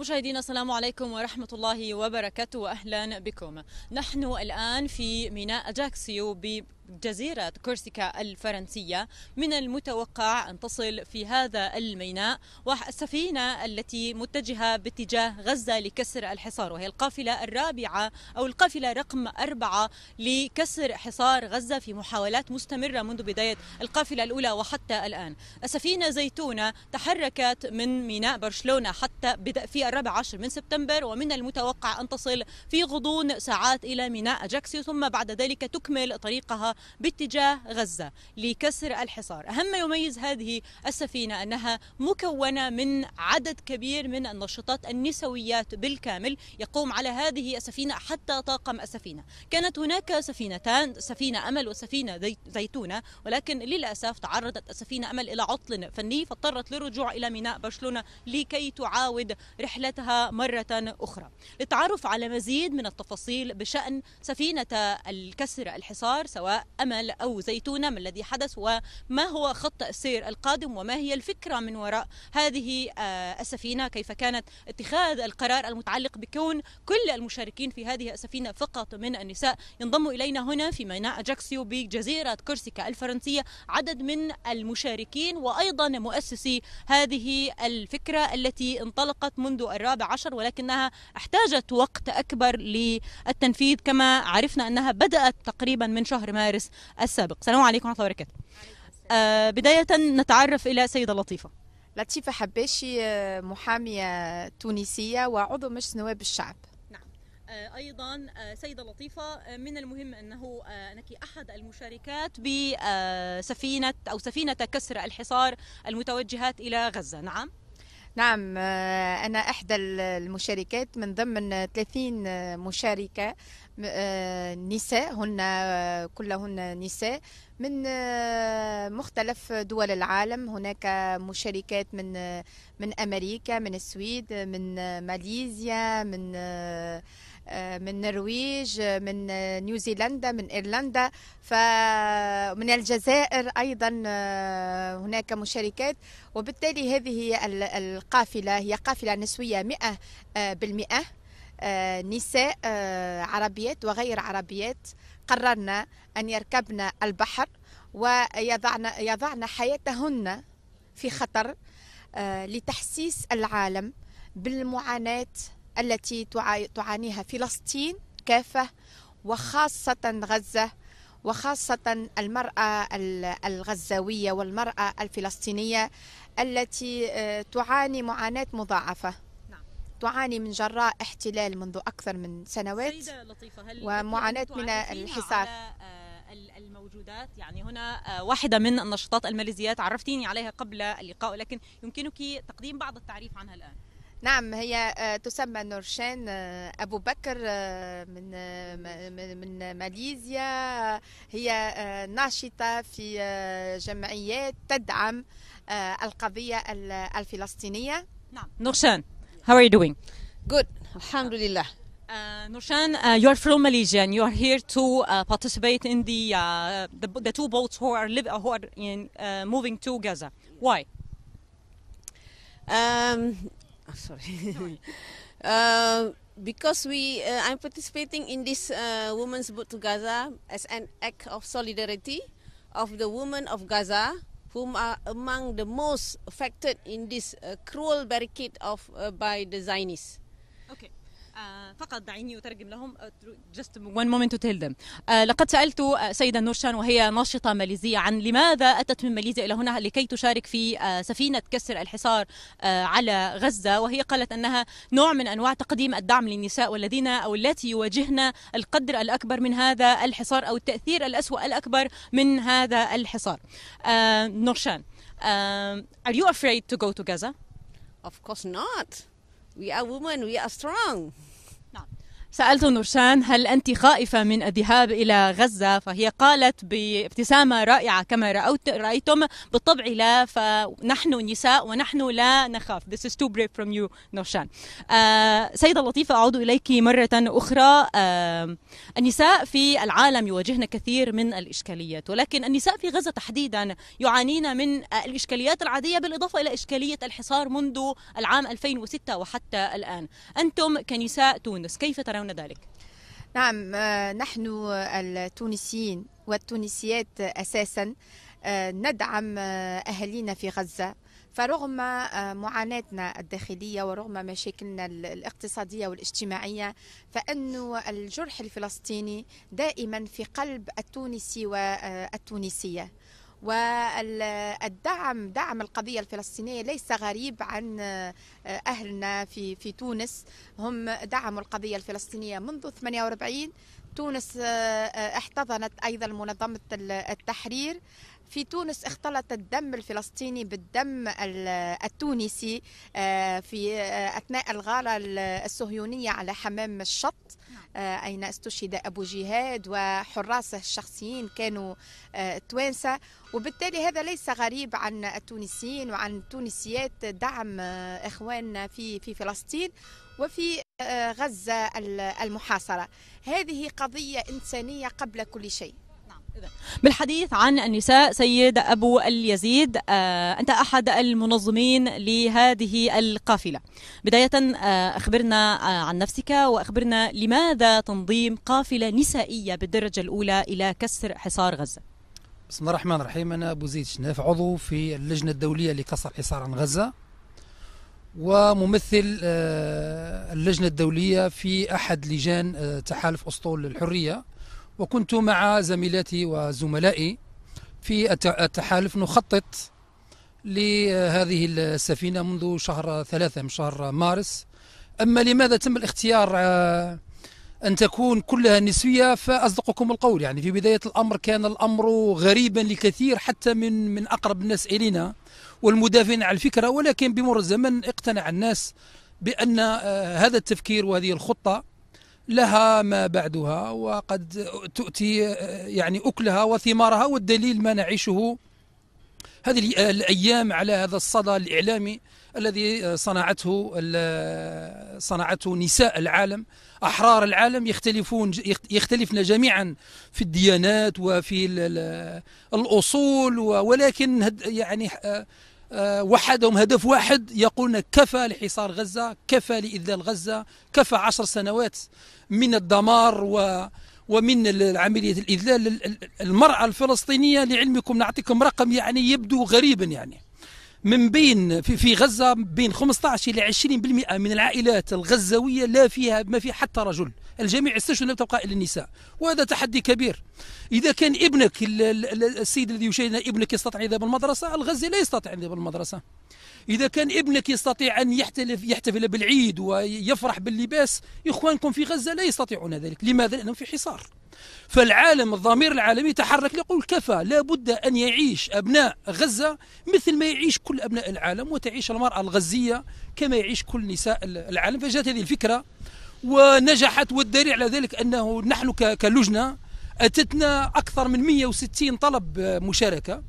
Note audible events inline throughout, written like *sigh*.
مشاهدينا السلام عليكم ورحمة الله وبركاته وأهلا بكم نحن الآن في ميناء أجاكسيو جزيرة كورسيكا الفرنسية من المتوقع أن تصل في هذا الميناء والسفينة التي متجهة باتجاه غزة لكسر الحصار وهي القافلة الرابعة أو القافلة رقم أربعة لكسر حصار غزة في محاولات مستمرة منذ بداية القافلة الأولى وحتى الآن السفينة زيتونة تحركت من ميناء برشلونة حتى بدأ في الرابع عشر من سبتمبر ومن المتوقع أن تصل في غضون ساعات إلى ميناء أجاكسيو ثم بعد ذلك تكمل طريقها باتجاه غزة لكسر الحصار أهم ما يميز هذه السفينة أنها مكونة من عدد كبير من النشطات النسويات بالكامل يقوم على هذه السفينة حتى طاقم السفينة كانت هناك سفينتان سفينة أمل وسفينة زيتونة ولكن للأسف تعرضت السفينة أمل إلى عطل فني فاضطرت للرجوع إلى ميناء برشلونة لكي تعاود رحلتها مرة أخرى للتعرف على مزيد من التفاصيل بشأن سفينة الكسر الحصار سواء أمل أو زيتونة ما الذي حدث وما هو خط السير القادم وما هي الفكرة من وراء هذه آه، السفينة كيف كانت اتخاذ القرار المتعلق بكون كل المشاركين في هذه السفينة فقط من النساء ينضم إلينا هنا في ميناء أجاكسيو بجزيرة كورسيكا الفرنسية عدد من المشاركين وأيضا مؤسسي هذه الفكرة التي انطلقت منذ الرابع عشر ولكنها احتاجت وقت أكبر للتنفيذ كما عرفنا أنها بدأت تقريبا من شهر مارس الحارس السابق السلام عليكم ورحمه الله وبركاته آه بدايه نتعرف الى سيده لطيفه لطيفه حباشي آه، محاميه تونسيه وعضو مجلس نواب الشعب نعم. آه، ايضا آه، سيده لطيفه من المهم انه انك احد المشاركات بسفينه او سفينه كسر الحصار المتوجهات الى غزه نعم نعم آه، أنا إحدى المشاركات من ضمن 30 مشاركة آه، نساء هن آه، كلهن نساء من مختلف دول العالم هناك مشاركات من من أمريكا من السويد من ماليزيا من آه، من النرويج آه، من آه، نيوزيلندا من ايرلندا فمن الجزائر ايضا هناك مشاركات وبالتالي هذه هي القافله هي قافله نسويه 100% نساء عربيات وغير عربيات قررنا ان يركبن البحر ويضعن يضعن حياتهن في خطر لتحسيس العالم بالمعاناه التي تعانيها فلسطين كافة وخاصة غزة وخاصة المرأة الغزاوية والمرأة الفلسطينية التي آه، تعاني معاناة مضاعفة نعم. تعاني من جراء احتلال منذ أكثر من سنوات ومعاناة من الحصار آه، الموجودات يعني هنا آه، واحدة من النشاطات الماليزيات عرفتيني عليها قبل اللقاء لكن يمكنك تقديم بعض التعريف عنها الآن نعم هي تسمى نورشان أبو بكر من من ماليزيا هي ناشطة في جمعيات تدعم القضية الفلسطينية نعم نورشان how are you doing good الحمد لله Uh, Nurshan, uh, you are from Malaysia and you are here to uh, participate in the, uh, the, the two boats who are live, who are in, uh, moving to Gaza. Why? Um, oh, sorry. *laughs* uh, because we, uh, I'm participating in this uh, Women's Boot to Gaza as an act of solidarity of the women of Gaza whom are among the most affected in this uh, cruel barricade of uh, by the Zionists. Okay. آه، فقط دعيني أترجم لهم uh, just one moment to tell them uh, لقد سألت uh, سيدة نورشان وهي ناشطة ماليزية عن لماذا أتت من ماليزيا إلى هنا لكي تشارك في سفينة كسر الحصار على غزة وهي قالت أنها نوع من أنواع تقديم الدعم للنساء والذين أو التي يواجهن القدر الأكبر من هذا الحصار أو التأثير الأسوأ الأكبر من هذا الحصار نورشان are you afraid to go to Gaza? Of course not. We are women, we are strong. سألت نورشان هل أنت خائفة من الذهاب إلى غزة فهي قالت بابتسامة رائعة كما رأوت رأيتم بالطبع لا فنحن نساء ونحن لا نخاف This is too brave from you نورشان آه سيدة لطيفة أعود إليك مرة أخرى آه النساء في العالم يواجهن كثير من الإشكاليات ولكن النساء في غزة تحديدا يعانين من الإشكاليات العادية بالإضافة إلى إشكالية الحصار منذ العام 2006 وحتى الآن أنتم كنساء تونس كيف ترون يفعلون ذلك نعم آه، نحن التونسيين والتونسيات اساسا آه، ندعم آه، اهالينا في غزه فرغم معاناتنا الداخلية ورغم مشاكلنا الاقتصادية والاجتماعية فأن الجرح الفلسطيني دائما في قلب التونسي والتونسية والدعم دعم القضية الفلسطينية ليس غريب عن آه، أهلنا في في تونس هم دعموا القضية الفلسطينية منذ 48 تونس آه، آه، احتضنت أيضا منظمة التحرير في تونس اختلط الدم الفلسطيني بالدم التونسي آه، في اثناء الغاره الصهيونيه على حمام الشط نعم. اين استشهد ابو جهاد وحراسه الشخصيين كانوا توانسه وبالتالي هذا ليس غريب عن التونسيين وعن التونسيات دعم اخواننا في في فلسطين وفي آه، غزة المحاصرة هذه قضية إنسانية قبل كل شيء نعم، بالحديث عن النساء سيد أبو اليزيد آه، أنت أحد المنظمين لهذه القافلة بداية آه، أخبرنا عن نفسك وأخبرنا لماذا تنظيم قافلة نسائية بالدرجة الأولى إلى كسر حصار غزة بسم الله الرحمن الرحيم أنا أبو زيد شناف عضو في اللجنة الدولية لكسر حصار غزة وممثل آه، اللجنة الدولية في أحد لجان آه، تحالف أسطول للحرية وكنت مع زميلاتي وزملائي في التحالف نخطط لهذه السفينة منذ شهر ثلاثة من شهر مارس أما لماذا تم الاختيار آه، أن تكون كلها نسوية فأصدقكم القول يعني في بداية الأمر كان الأمر غريبا لكثير حتى من من أقرب الناس إلينا والمدافعين على الفكرة ولكن بمر الزمن اقتنع الناس بأن آه، هذا التفكير وهذه الخطة لها ما بعدها وقد تؤتي آه، يعني أكلها وثمارها والدليل ما نعيشه هذه آه، الأيام على هذا الصدى الإعلامي الذي صنعته صنعته نساء العالم أحرار العالم يختلفون يختلفنا جميعا في الديانات وفي الأصول ولكن يعني آه، آه، وحدهم هدف واحد يقولون كفى لحصار غزة كفى لإذلال غزة كفى عشر سنوات من الدمار و ومن عملية الإذلال المرأة الفلسطينية لعلمكم نعطيكم رقم يعني يبدو غريبا يعني من بين في, في غزة بين 15 إلى 20% من العائلات الغزاوية لا فيها ما في حتى رجل الجميع استشهد لم تبقى إلا النساء وهذا تحدي كبير إذا كان ابنك السيد الذي يشاهدنا ابنك يستطيع أن يذهب المدرسة الغزي لا يستطيع أن يذهب المدرسة إذا كان ابنك يستطيع أن يحتلف يحتفل بالعيد ويفرح باللباس إخوانكم في غزة لا يستطيعون ذلك لماذا؟ لأنهم في حصار فالعالم الضمير العالمي تحرك يقول كفى لابد أن يعيش أبناء غزة مثل ما يعيش كل أبناء العالم وتعيش المرأة الغزية كما يعيش كل نساء العالم فجاءت هذه الفكرة ونجحت والدليل على ذلك أنه نحن كلجنة أتتنا أكثر من 160 طلب مشاركة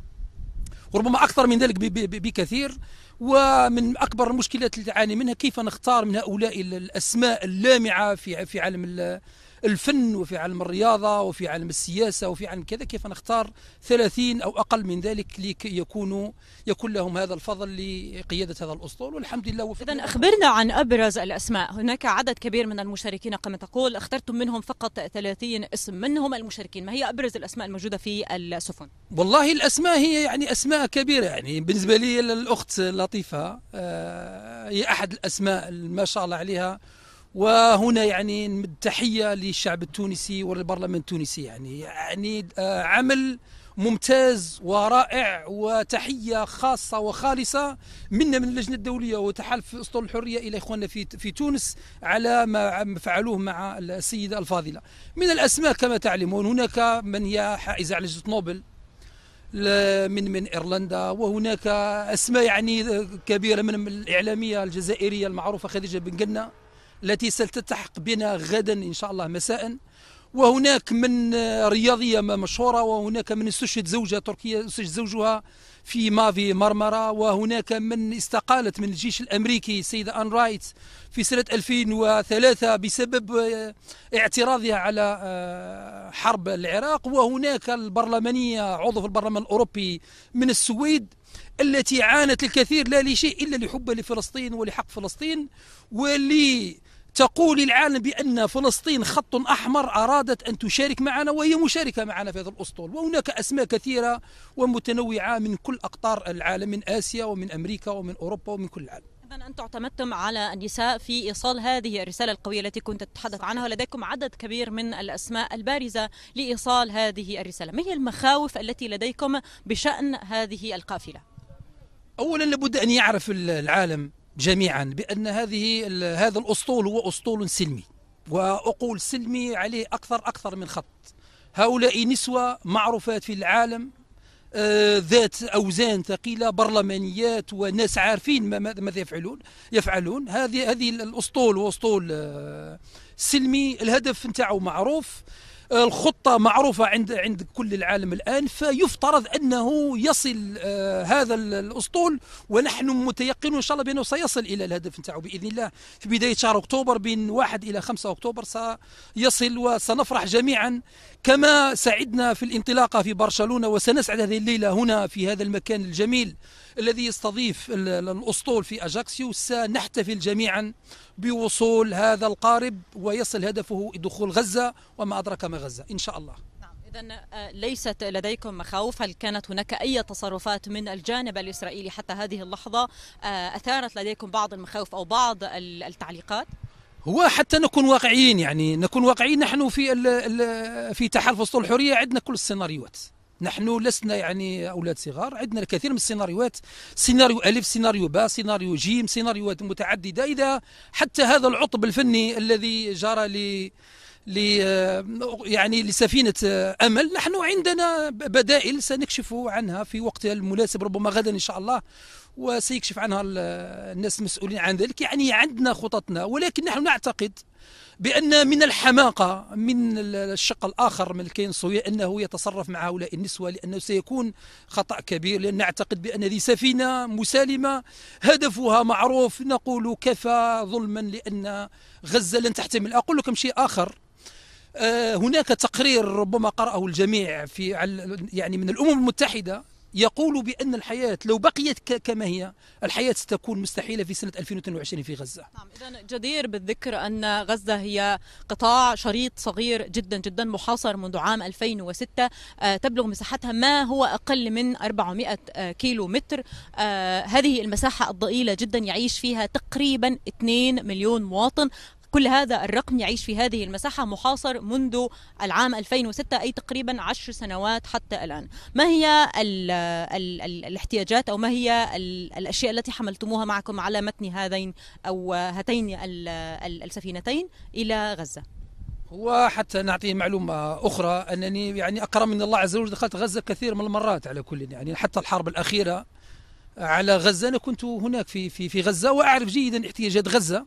وربما أكثر من ذلك بكثير ومن اكبر المشكلات اللي تعاني منها كيف نختار من هؤلاء الاسماء اللامعه في في عالم الفن وفي عالم الرياضة وفي عالم السياسة وفي عالم كذا كيف نختار ثلاثين أو أقل من ذلك لكي يكونوا يكون لهم هذا الفضل لقيادة هذا الأسطول والحمد لله إذا أخبرنا عن أبرز الأسماء هناك عدد كبير من المشاركين كما تقول اخترتم منهم فقط 30 اسم من هم المشاركين ما هي أبرز الأسماء الموجودة في السفن والله الأسماء هي يعني أسماء كبيرة يعني بالنسبة لي الأخت لطيفة آه، هي أحد الأسماء ما شاء الله عليها وهنا يعني نمد تحيه للشعب التونسي والبرلمان التونسي يعني يعني آه، عمل ممتاز ورائع وتحيه خاصه وخالصه منا من اللجنه الدوليه وتحالف اسطول الحريه الى اخواننا في في تونس على ما فعلوه مع السيده الفاضله. من الاسماء كما تعلمون هناك من هي حائزه على جائزه نوبل من من ايرلندا وهناك اسماء يعني آه، كبيره من الاعلاميه الجزائريه المعروفه خديجه بن جنه التي ستلتحق بنا غدا إن شاء الله مساء وهناك من رياضية مشهورة وهناك من استشهد زوجها تركية استشهد زوجها في مافي مرمرة وهناك من استقالت من الجيش الأمريكي سيدة أن رايت في سنة 2003 بسبب اعتراضها على آه، حرب العراق وهناك البرلمانية عضو في البرلمان الأوروبي من السويد التي عانت الكثير لا لشيء إلا لحبها لفلسطين ولحق فلسطين ولي تقول العالم بأن فلسطين خط أحمر أرادت أن تشارك معنا وهي مشاركة معنا في هذا الأسطول وهناك أسماء كثيرة ومتنوعة من كل أقطار العالم من آسيا ومن أمريكا ومن أوروبا ومن كل العالم إذا أنتم اعتمدتم على النساء في إيصال هذه الرسالة القوية التي كنت تتحدث عنها ولديكم عدد كبير من الأسماء البارزة لإيصال هذه الرسالة ما هي المخاوف التي لديكم بشأن هذه القافلة؟ أولا لابد أن يعرف العالم جميعا بأن هذه هذا الأسطول هو أسطول سلمي وأقول سلمي عليه أكثر أكثر من خط هؤلاء نسوة معروفات في العالم آه، ذات أوزان ثقيلة برلمانيات وناس عارفين ماذا يفعلون يفعلون هذه هذه الأسطول هو اسطول آه، سلمي الهدف نتاعو معروف الخطة معروفة عند عند كل العالم الآن فيفترض أنه يصل آه، هذا الأسطول ونحن متيقنون إن شاء الله بأنه سيصل إلى الهدف نتاعه بإذن الله في بداية شهر أكتوبر بين 1 إلى 5 أكتوبر سيصل وسنفرح جميعا كما سعدنا في الانطلاقة في برشلونة وسنسعد هذه الليلة هنا في هذا المكان الجميل الذي يستضيف الأسطول في أجاكسيو سنحتفل جميعا بوصول هذا القارب ويصل هدفه دخول غزة وما أدرك ما غزة إن شاء الله نعم، إذا آه، ليست لديكم مخاوف هل كانت هناك أي تصرفات من الجانب الإسرائيلي حتى هذه اللحظة آه، أثارت لديكم بعض المخاوف أو بعض التعليقات؟ هو حتى نكون واقعيين يعني نكون واقعيين نحن في في تحالف اسطول الحريه عندنا كل السيناريوهات نحن لسنا يعني اولاد صغار عندنا الكثير من السيناريوهات سيناريو الف سيناريو باء سيناريو جيم سيناريوهات متعدده اذا حتى هذا العطب الفني الذي جرى ل ل آه، يعني لسفينه آه، امل نحن عندنا بدائل سنكشف عنها في وقتها المناسب ربما غدا ان شاء الله وسيكشف عنها الناس المسؤولين عن ذلك يعني عندنا خططنا ولكن نحن نعتقد بأن من الحماقة من الشق الآخر من الكينسوية أنه يتصرف مع هؤلاء النسوة لأنه سيكون خطأ كبير لأن نعتقد بأن هذه سفينة مسالمة هدفها معروف نقول كفى ظلما لأن غزة لن تحتمل أقول لكم شيء آخر آه، هناك تقرير ربما قرأه الجميع في يعني من الأمم المتحدة يقول بأن الحياة لو بقيت كما هي الحياة ستكون مستحيلة في سنة 2022 في غزة نعم إذا جدير بالذكر أن غزة هي قطاع شريط صغير جدا جدا محاصر منذ عام 2006 آه، تبلغ مساحتها ما هو أقل من 400 كيلو متر هذه المساحة الضئيلة جدا يعيش فيها تقريبا 2 مليون مواطن كل هذا الرقم يعيش في هذه المساحة محاصر منذ العام 2006 أي تقريبا عشر سنوات حتى الآن ما هي الـ الـ الـ الاحتياجات أو ما هي الأشياء التي حملتموها معكم على متن هذين أو هاتين السفينتين إلى غزة وحتى نعطيه معلومة أخرى أنني يعني أكرم من الله عز وجل دخلت غزة كثير من المرات على كل يعني حتى الحرب الأخيرة على غزة أنا كنت هناك في في في غزة وأعرف جيدا احتياجات غزة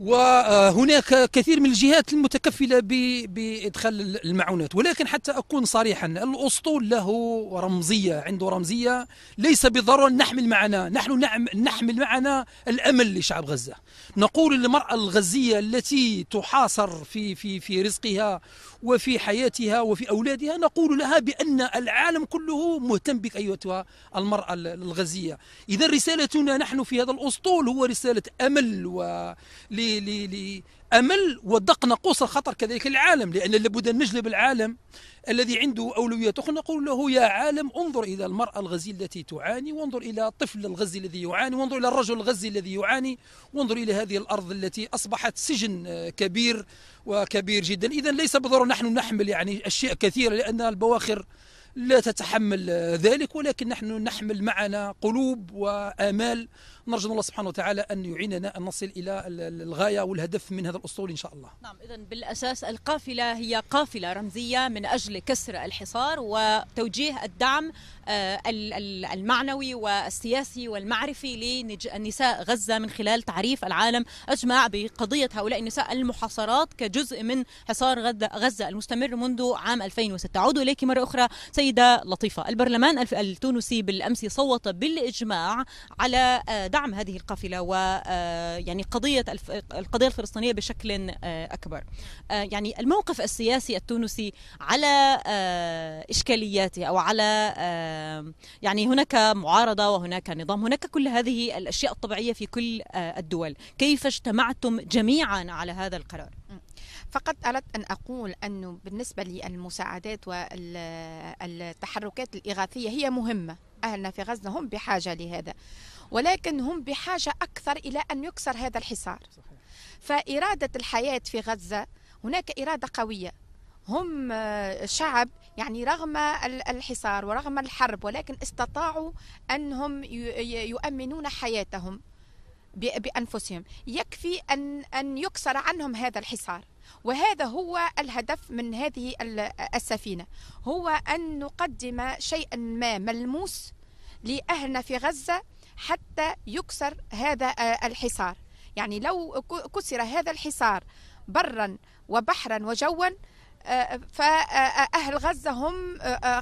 وهناك كثير من الجهات المتكفلة بإدخال المعونات ولكن حتى أكون صريحا الأسطول له رمزية عنده رمزية ليس بالضرورة نحمل معنا نحن نعم-، نحمل معنا الأمل لشعب غزة نقول للمرأة الغزية التي تحاصر في, في, في رزقها وفي حياتها وفي أولادها نقول لها بأن العالم كله مهتم بك أيتها المرأة الغزية إذا رسالتنا نحن في هذا الأسطول هو رسالة أمل و لأمل ودق نقوص الخطر كذلك العالم لأن لابد أن نجلب العالم الذي عنده أولويات أخرى نقول له يا عالم انظر إلى المرأة الغزي التي تعاني وانظر إلى الطفل الغزي الذي يعاني وانظر إلى الرجل الغزي الذي يعاني وانظر إلى هذه الأرض التي أصبحت سجن آه، كبير وكبير جدا إذا ليس بالضروره نحن نحمل يعني أشياء كثيرة لأن البواخر لا تتحمل آه، ذلك ولكن نحن نحمل معنا قلوب وآمال نرجو الله سبحانه وتعالى أن يعيننا أن نصل إلى الغاية والهدف من هذا الأسطول إن شاء الله نعم إذا بالأساس القافلة هي قافلة رمزية من أجل كسر الحصار وتوجيه الدعم آه، المعنوي والسياسي والمعرفي لنساء غزة من خلال تعريف العالم أجمع بقضية هؤلاء النساء المحاصرات كجزء من حصار غزة المستمر منذ عام 2006 أعود إليك مرة أخرى سيدة لطيفة البرلمان التونسي بالأمس صوت بالإجماع على آه، دعم هذه القافله و آه، يعني قضيه القضيه الفلسطينيه بشكل آه، اكبر آه، يعني الموقف السياسي التونسي على اشكالياته او على يعني هناك معارضه وهناك نظام هناك كل هذه الاشياء الطبيعيه في كل الدول كيف اجتمعتم جميعا على هذا القرار فقط أردت أن أقول أنه بالنسبة للمساعدات والتحركات الإغاثية هي مهمة أهلنا في غزة هم بحاجة لهذا ولكن هم بحاجة أكثر إلى أن يكسر هذا الحصار فإرادة الحياة في غزة هناك إرادة قوية هم آه، شعب يعني رغم الحصار ورغم الحرب ولكن استطاعوا أنهم يؤمنون حياتهم بأنفسهم يكفي أن, أن يكسر عنهم هذا الحصار وهذا هو الهدف من هذه السفينة هو أن نقدم شيئا ما ملموس لأهلنا في غزة حتى يكسر هذا آه، الحصار يعني لو كسر هذا الحصار برا وبحرا وجوا آه، فأهل آه، غزة هم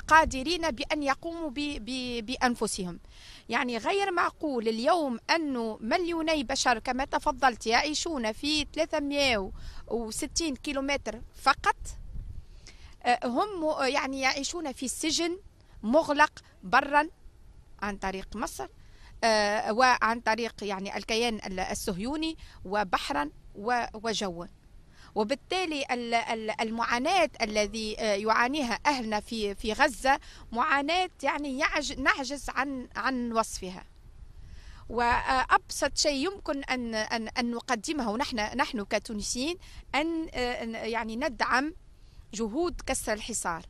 قادرين بأن يقوموا بأنفسهم يعني غير معقول اليوم أنه مليوني بشر كما تفضلت يعيشون في 360 كيلومتر فقط هم يعني يعيشون في السجن مغلق برا عن طريق مصر آه، وعن طريق يعني الكيان الصهيوني وبحرا وجوا وبالتالي المعاناة الذي آه، يعانيها أهلنا في في غزة معاناة يعني نعجز عن عن وصفها وابسط شيء يمكن ان ان ان نقدمه نحن نحن كتونسيين آه، ان يعني ندعم جهود كسر الحصار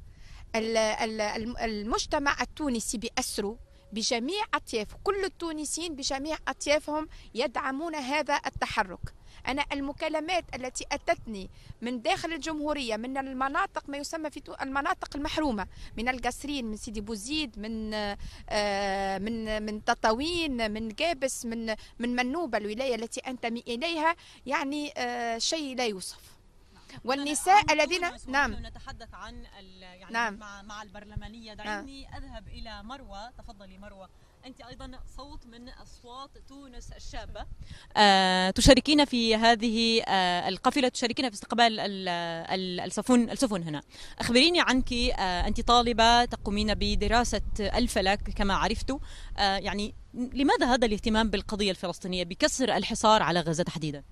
المجتمع التونسي باسره بجميع أطياف كل التونسيين بجميع أطيافهم يدعمون هذا التحرك أنا المكالمات التي أتتني من داخل الجمهورية من المناطق ما يسمى في المناطق المحرومة من القصرين من سيدي بوزيد من آه، من من تطاوين من جابس من من منوبة الولاية التي أنتمي إليها يعني آه، شيء لا يوصف والنساء الذين نعم نتحدث عن يعني نعم. مع مع البرلمانيه دعيني نعم. اذهب الى مروه تفضلي مروه انت ايضا صوت من اصوات تونس الشابه آه، تشاركين في هذه آه، القافله تشاركين في استقبال السفن السفن هنا اخبريني عنك آه، انت طالبه تقومين بدراسه الفلك كما عرفت آه، يعني لماذا هذا الاهتمام بالقضيه الفلسطينيه بكسر الحصار على غزه تحديدا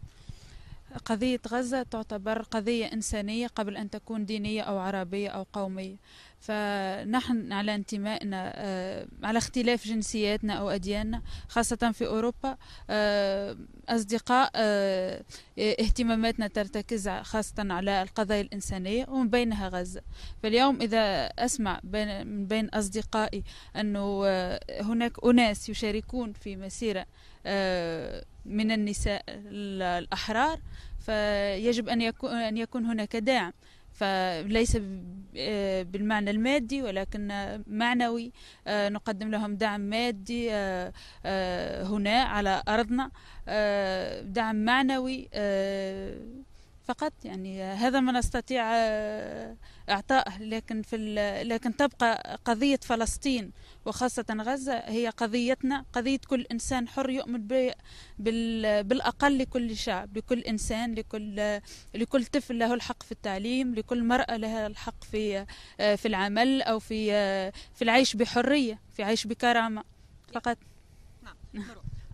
قضية غزة تعتبر قضية إنسانية قبل أن تكون دينية أو عربية أو قومية فنحن على انتمائنا آه، على اختلاف جنسياتنا أو أدياننا خاصة في أوروبا آه، أصدقاء آه، اهتماماتنا ترتكز خاصة على القضايا الإنسانية ومن بينها غزة فاليوم إذا أسمع من بين أصدقائي أنه هناك أناس يشاركون في مسيرة من النساء الأحرار فيجب أن يكون, أن يكون هناك داعم فليس آه، بالمعنى المادي ولكن معنوي آه، نقدم لهم دعم مادي آه، هنا على أرضنا دعم معنوي فقط يعني هذا ما نستطيع إعطائه لكن في لكن تبقى قضية فلسطين وخاصة غزة هي قضيتنا قضية كل إنسان حر يؤمن بالأقل لكل شعب لكل إنسان لكل لكل طفل له الحق في التعليم لكل مرأة لها الحق في في العمل أو في في العيش بحرية في عيش بكرامة فقط نعم.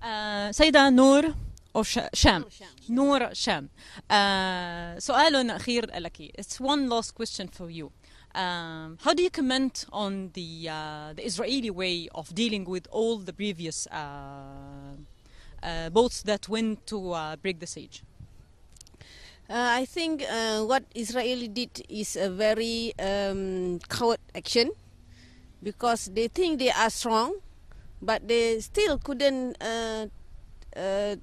آه، سيدة نور Or Sham, نور Sham. uh, سؤال أخير It's one last question for you um, how do you comment on the uh, the Israeli way of dealing with all the previous uh, uh boats that went to uh, break the siege? Uh, I think what Israel did is a very um, coward action because they think they are strong, but they still couldn't uh, uh,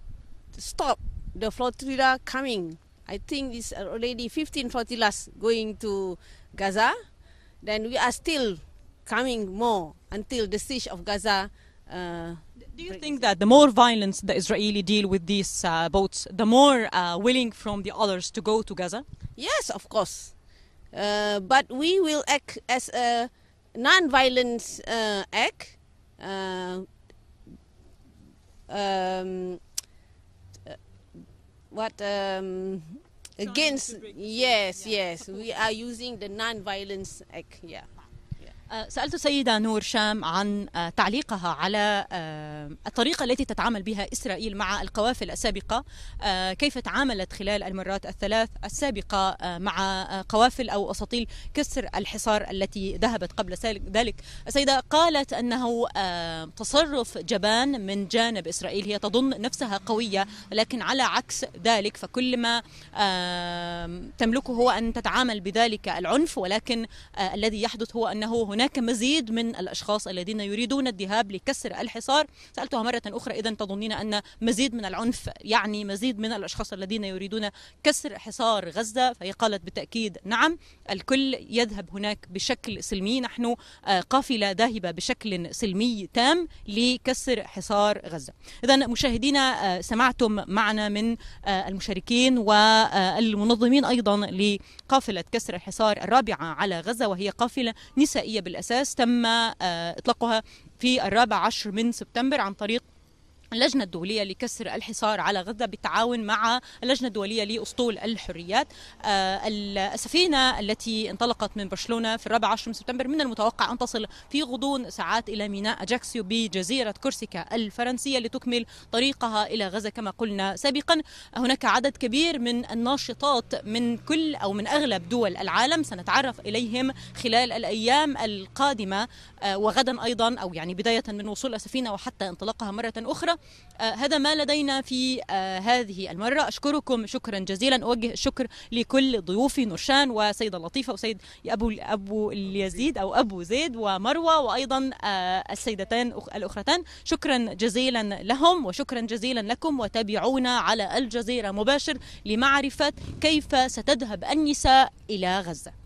stop the flotilla coming. I think it's already 15 flotillas going to Gaza. Then we are still coming more until the siege of Gaza. Uh, Do you think that the more violence the Israeli deal with these uh, boats, the more uh, willing from the others to go to Gaza? Yes, of course. Uh, but we will act as a non-violent uh, act. Uh, um, what um, against yes yes we are using the non-violence act yeah آه، سألت السيدة نور شام عن آه، تعليقها على آه، الطريقة التي تتعامل بها إسرائيل مع القوافل السابقة كيف تعاملت خلال المرات الثلاث السابقة مع قوافل أو أساطيل كسر الحصار التي ذهبت قبل ذلك السيدة قالت أنه تصرف جبان من جانب إسرائيل هي تظن نفسها قوية لكن على عكس ذلك فكل ما تملكه هو أن تتعامل بذلك العنف ولكن الذي يحدث هو أنه هناك هناك مزيد من الأشخاص الذين يريدون الذهاب لكسر الحصار سألتها مرة أخرى إذا تظنين أن مزيد من العنف يعني مزيد من الأشخاص الذين يريدون كسر حصار غزة فهي قالت بالتأكيد نعم الكل يذهب هناك بشكل سلمي نحن آه، قافلة ذاهبة بشكل سلمي تام لكسر حصار غزة إذا مشاهدينا آه، سمعتم معنا من آه، المشاركين والمنظمين أيضا لقافلة كسر الحصار الرابعة على غزة وهي قافلة نسائية بال بالأساس تم آه، إطلاقها في الرابع عشر من سبتمبر عن طريق اللجنة الدولية لكسر الحصار على غزة بالتعاون مع اللجنة الدولية لأسطول الحريات آه، السفينة التي انطلقت من برشلونة في الرابع عشر من سبتمبر من المتوقع أن تصل في غضون ساعات إلى ميناء أجاكسيو بجزيرة كورسيكا الفرنسية لتكمل طريقها إلى غزة كما قلنا سابقا هناك عدد كبير من الناشطات من كل أو من أغلب دول العالم سنتعرف إليهم خلال الأيام القادمة آه، وغدا أيضا أو يعني بداية من وصول السفينة وحتى انطلاقها مرة أخرى آه، هذا ما لدينا في آه، هذه المرة أشكركم شكرا جزيلا أوجه الشكر لكل ضيوفي نورشان وسيدة لطيفة وسيد أبو أبو اليزيد أو أبو زيد ومروة وأيضا آه، السيدتان الأخرتان شكرا جزيلا لهم وشكرا جزيلا لكم وتابعونا على الجزيرة مباشر لمعرفة كيف ستذهب النساء إلى غزة